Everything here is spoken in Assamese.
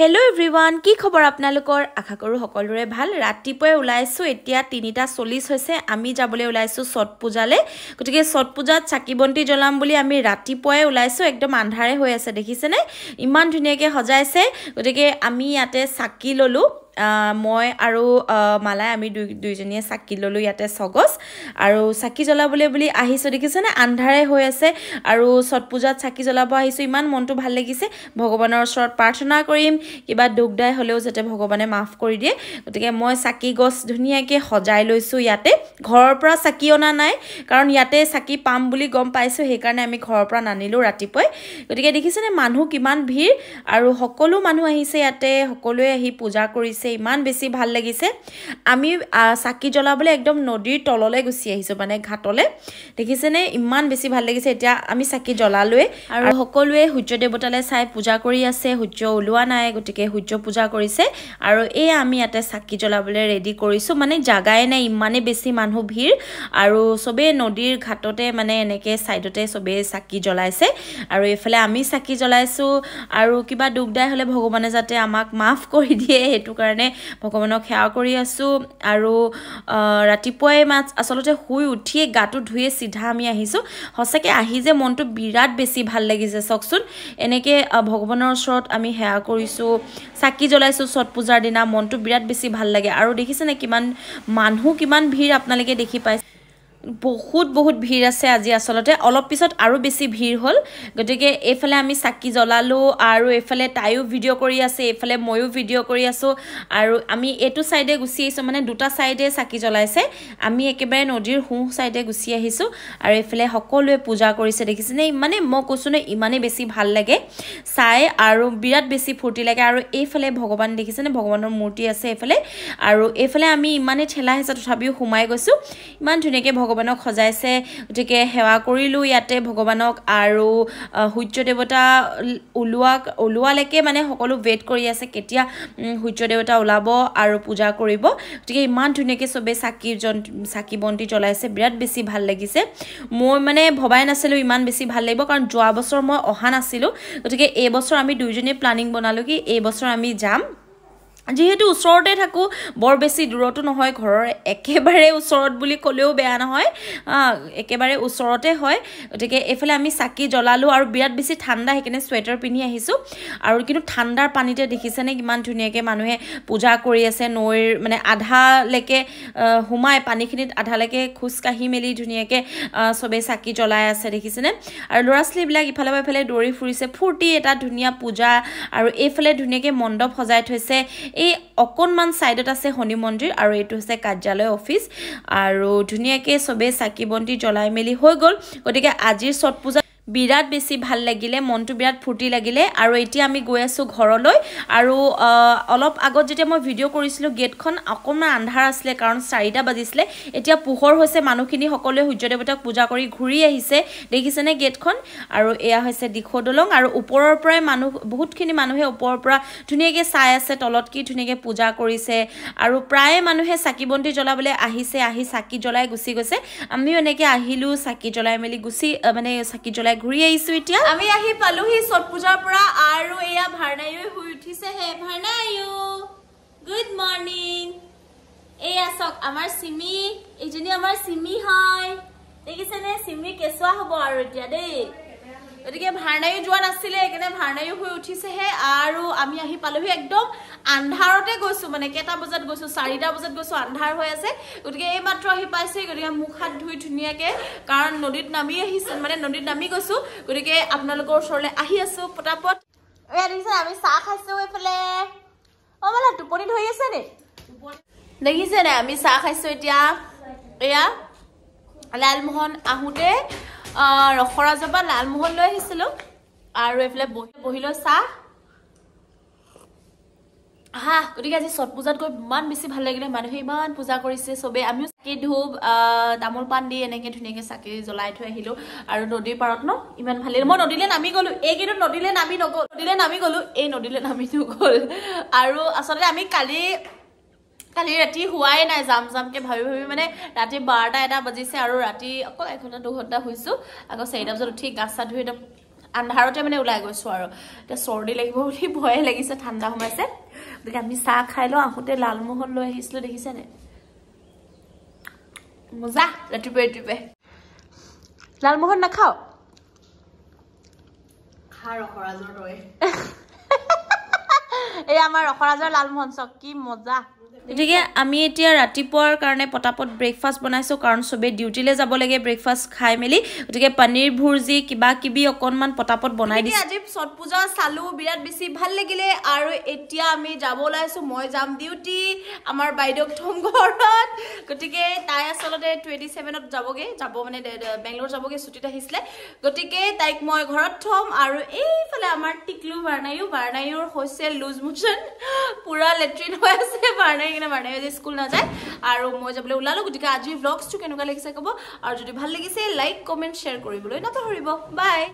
হেল্ল' এভৰিৱান কি খবৰ আপোনালোকৰ আশা কৰোঁ সকলোৰে ভাল ৰাতিপুৱাই ওলাইছোঁ এতিয়া তিনিটা চল্লিছ হৈছে আমি যাবলৈ ওলাইছোঁ ছট পূজালৈ গতিকে ছট পূজাত চাকি বন্তি জ্বলাম বুলি আমি ৰাতিপুৱাই ওলাইছোঁ একদম আন্ধাৰে হৈ আছে দেখিছেনে ইমান ধুনীয়াকৈ সজাইছে গতিকে আমি ইয়াতে চাকি ল'লোঁ মই আৰু মালাই আমি দুই দুইজনীয়ে চাকি ল'লোঁ ইয়াতে চগজ আৰু চাকি জ্বলাবলৈ বুলি আহিছোঁ দেখিছেনে আন্ধাৰে হৈ আছে আৰু ছট পূজাত চাকি জ্বলাব আহিছোঁ ইমান মনটো ভাল লাগিছে ভগৱানৰ ওচৰত প্ৰাৰ্থনা কৰিম কিবা দুখদায় হ'লেও যাতে ভগৱানে মাফ কৰি দিয়ে গতিকে মই চাকি গছ ধুনীয়াকৈ সজাই লৈছোঁ ইয়াতে ঘৰৰ পৰা চাকি অনা নাই কাৰণ ইয়াতে চাকি পাম বুলি গম পাইছোঁ সেইকাৰণে আমি ঘৰৰ পৰা নানিলোঁ ৰাতিপুৱাই গতিকে দেখিছেনে মানুহ কিমান ভিৰ আৰু সকলো মানুহ আহিছে ইয়াতে সকলোৱে আহি পূজা কৰিছে আছে ইমান বেছি ভাল লাগিছে আমি চাকি জ্বলাবলৈ একদম নদীৰ তললৈ গুচি আহিছোঁ মানে ঘাটলৈ দেখিছেনে ইমান বেছি ভাল লাগিছে এতিয়া আমি চাকি জ্বলালোৱে আৰু সকলোৱে সূৰ্য দেৱতালৈ চাই পূজা কৰি আছে সূৰ্য ওলোৱা নাই গতিকে সূৰ্য পূজা কৰিছে আৰু এয়া আমি ইয়াতে চাকি জ্বলাবলৈ ৰেডি কৰিছোঁ মানে জাগাই নাই ইমানেই বেছি মানুহ ভিৰ আৰু চবেই নদীৰ ঘাটতে মানে এনেকৈ ছাইডতে চবেই চাকি জ্বলাইছে আৰু এইফালে আমি চাকি জ্বলাইছোঁ আৰু কিবা দুখদায় হ'লে ভগৱানে যাতে আমাক মাফ কৰি দিয়ে সেইটো কাৰণে সেইকাৰণে ভগৱানক সেৱা কৰি আছোঁ আৰু ৰাতিপুৱাই মাছ আচলতে শুই উঠিয়ে গাটো ধুইয়ে চিধা আমি আহিছোঁ সঁচাকৈ আহি যে মনটো বিৰাট বেছি ভাল লাগিছে চাওকচোন এনেকৈ ভগৱানৰ ওচৰত আমি সেৱা কৰিছোঁ চাকি জ্বলাইছোঁ ছট পূজাৰ দিনা মনটো বিৰাট বেছি ভাল লাগে আৰু দেখিছেনে কিমান মানুহ কিমান ভিৰ আপোনালোকে দেখি পাইছে বহুত বহুত ভিৰ আছে আজি আচলতে অলপ পিছত আৰু বেছি ভিৰ হ'ল গতিকে এইফালে আমি চাকি জ্বলালোঁ আৰু এইফালে তাইও ভিডিঅ' কৰি আছে এইফালে ময়ো ভিডিঅ' কৰি আছোঁ আৰু আমি এইটো ছাইডে গুচি আহিছোঁ মানে দুটা ছাইডে চাকি জ্বলাইছে আমি একেবাৰে নদীৰ সোঁ ছাইডে গুচি আহিছোঁ আৰু এইফালে সকলোৱে পূজা কৰিছে দেখিছেনে ইমানেই মই কৈছোঁ নহয় ইমানেই বেছি ভাল লাগে চাই আৰু বিৰাট বেছি ফূৰ্তি লাগে আৰু এইফালে ভগৱান দেখিছেনে ভগৱানৰ মূৰ্তি আছে এইফালে আৰু এইফালে আমি ইমানেই ঠেলা হেঁচা তথাপিও সোমাই গৈছোঁ ইমান ধুনীয়াকৈ ভগৱান ভগৱানক সজাইছে গতিকে সেৱা কৰিলোঁ ইয়াতে ভগৱানক আৰু সূৰ্য দেৱতা ওলোৱা ওলোৱালৈকে মানে সকলো ৱেইট কৰি আছে কেতিয়া সূৰ্য দেৱতা ওলাব আৰু পূজা কৰিব গতিকে ইমান ধুনীয়াকৈ চবেই চাকি চাকি বন্তি জ্বলাইছে বিৰাট বেছি ভাল লাগিছে মই মানে ভবাই নাছিলোঁ ইমান বেছি ভাল লাগিব কাৰণ যোৱা বছৰ মই অহা নাছিলোঁ গতিকে এইবছৰ আমি দুয়োজনীয়ে প্লানিং বনালোঁ কি এইবছৰ আমি যাম যিহেতু ওচৰতে থাকোঁ বৰ বেছি দূৰতো নহয় ঘৰৰ একেবাৰে ওচৰত বুলি ক'লেও বেয়া নহয় একেবাৰে ওচৰতে হয় গতিকে এইফালে আমি চাকি জ্বলালোঁ আৰু বিৰাট বেছি ঠাণ্ডা সেইকাৰণে চুৱেটাৰ পিন্ধি আহিছোঁ আৰু কিন্তু ঠাণ্ডাৰ পানীতে দেখিছেনে কিমান ধুনীয়াকৈ মানুহে পূজা কৰি আছে নৈৰ মানে আধালৈকে সোমাই পানীখিনিত আধালৈকে খোজ কাঢ়ি মেলি ধুনীয়াকৈ চবেই চাকি জ্বলাই আছে দেখিছেনে আৰু ল'ৰা ছোৱালীবিলাক ইফালে সিফালে দৌৰি ফুৰিছে ফূৰ্তি এটা ধুনীয়া পূজা আৰু এইফালে ধুনীয়াকৈ মণ্ডপ সজাই থৈছে এই অকণমান ছাইডত আছে শনি মন্দিৰ আৰু এইটো হৈছে কাৰ্যালয় অফিচ আৰু ধুনীয়াকৈ চবেই চাকি বন্তি জ্বলাই মেলি হৈ গ'ল গতিকে আজিৰ ছট পূজা বিৰাট বেছি ভাল লাগিলে মনটো বিৰাট ফূৰ্তি লাগিলে আৰু এতিয়া আমি গৈ আছোঁ ঘৰলৈ আৰু অলপ আগত যেতিয়া মই ভিডিঅ' কৰিছিলোঁ গেটখন অকণমান আন্ধাৰ আছিলে কাৰণ চাৰিটা বাজিছিলে এতিয়া পোহৰ হৈছে মানুহখিনি সকলোৱে সূৰ্যদেৱতাক পূজা কৰি ঘূৰি আহিছে দেখিছেনে গেটখন আৰু এয়া হৈছে দিখৌ দলং আৰু ওপৰৰ পৰাই মানুহ বহুতখিনি মানুহে ওপৰৰ পৰা ধুনীয়াকৈ চাই আছে তলত কি ধুনীয়াকৈ পূজা কৰিছে আৰু প্ৰায়ে মানুহে চাকি বন্তি জ্বলাবলৈ আহিছে আহি চাকি জ্বলাই গুচি গৈছে আমিও এনেকৈ আহিলোঁ চাকি জ্বলাই মেলি গুচি মানে চাকি জ্বলাই ঘূৰি আহিছো এতিয়া আমি আহি পালোহি ছট পূজাৰ পৰা আৰু এয়া ভাৰ্ণায়ুৱে শুই উঠিছে হে ভাৰ্ণায়ু গুড মৰ্ণিং এয়া চাওক আমাৰ চিমি এইজনী আমাৰ চিমি হয় দেখিছেনে চিমি কেঁচুৱা হ'ব আৰু এতিয়া দেই গতিকে ভাৰ্ণায়ো যোৱা নাছিলে সেইকাৰণে ভাৰ্ণায়ো হৈ উঠিছেহে আৰু আমি আহি পালোহি একদম আন্ধাৰতে গৈছোঁ মানে কেইটা বজাত গৈছোঁ চাৰিটা বজাত গৈছোঁ আন্ধাৰ হৈ আছে গতিকে এইমাত্ৰ আহি পাইছে গতিকে মুখ হাত ধুই ধুনীয়াকৈ কাৰণ নদীত নামি আহিছে মানে নদীত নামি গৈছোঁ গতিকে আপোনালোকৰ ওচৰলৈ আহি আছোঁ পটাপট দেখিছে আমি চাহ খাইছোঁ এইফালে অঁ মানে টোপনি ধৰি আছে নি দেখিছে নাই আমি চাহ খাইছোঁ এতিয়া এয়া লালমোহন আহোঁতে ৰসৰাজৰ লালমোহন লৈ আহিছিলোঁ আৰু এইফালে বহি লৈ চাহ হা গতিকে আজি চট পূজাত গৈ ইমান বেছি ভাল লাগিলে মানুহে ইমান পূজা কৰিছে চবেই আমিও চাকি ধূপ তামোল পাণ দি এনেকৈ ধুনীয়াকৈ চাকি জ্বলাই থৈ আহিলোঁ আৰু নদীৰ পাৰত ন ইমান ভাল লাগিল মই নদীলৈ নামি গ'লোঁ কিন্তু নদীলৈ নামি নগ'ল নদীলৈ নামি গ'লোঁ এই নদীলৈ নামি নগ'ল আৰু আচলতে আমি কালি কালি ৰাতি হোৱাই নাই যাম যামকে ভাবি ভাবি মানে ৰাতি বাৰটা এটা বাজিছে আৰু ৰাতি অকল এঘণ্টা দুঘণ্টা শুইছো আকৌ চাৰিটা বজাত উঠি গা চা ধুই একদম আন্ধাৰতে মানে ওলাই গৈছো আৰু এতিয়া চৰ্দি লাগিব বুলি ভয়ে লাগিছে ঠাণ্ডা সোমাইছে গতিকে আমি চাহ খাই লওঁ আহোঁতে লালমোহন লৈ আহিছিলো দেখিছে নে মজা ৰাতিপুৱাই ৰাতিপুৱাই লালমোহন নাখাওঁ এই আমাৰ ৰসৰাজৰ লালমোহন চক কি মজা গতিকে আমি এতিয়া ৰাতিপুৱাৰ কাৰণে পটাপট ব্ৰেকফাষ্ট বনাইছোঁ কাৰণ চবেই ডিউটিলৈ যাব লাগে ব্ৰেকফাষ্ট খাই মেলি গতিকে পনীৰ ভুৰ্জি কিবা কিবি অকণমান পটাপট বনাই দিছোঁ আজি ছট পূজা চালোঁ বিৰাট বেছি ভাল লাগিলে আৰু এতিয়া আমি যাব ওলাইছোঁ মই যাম ডিউটি আমাৰ বাইদেউক থম ঘৰত গতিকে তাই আচলতে টুৱেণ্টি ছেভেনত যাবগৈ যাব মানে বেংগলোৰ যাবগৈ ছুটীত আহিছিলে গতিকে তাইক মই ঘৰত থ'ম আৰু এইফালে আমাৰ টিকলু বাৰ্ণায়ু বাৰ্ণায়ুৰ হৈছে লুজ মোচন পূৰা লেট্ৰিন হৈ আছে বাৰ্ণায়ু থাকে মাৰ নাই যে স্কুল নাযায় আৰু মই যাবলৈ ওলালোঁ গতিকে আজিৰ ব্লগছটো কেনেকুৱা লাগিছে ক'ব আৰু যদি ভাল লাগিছে লাইক কমেণ্ট শ্বেয়াৰ কৰিবলৈ নপাহৰিব বাই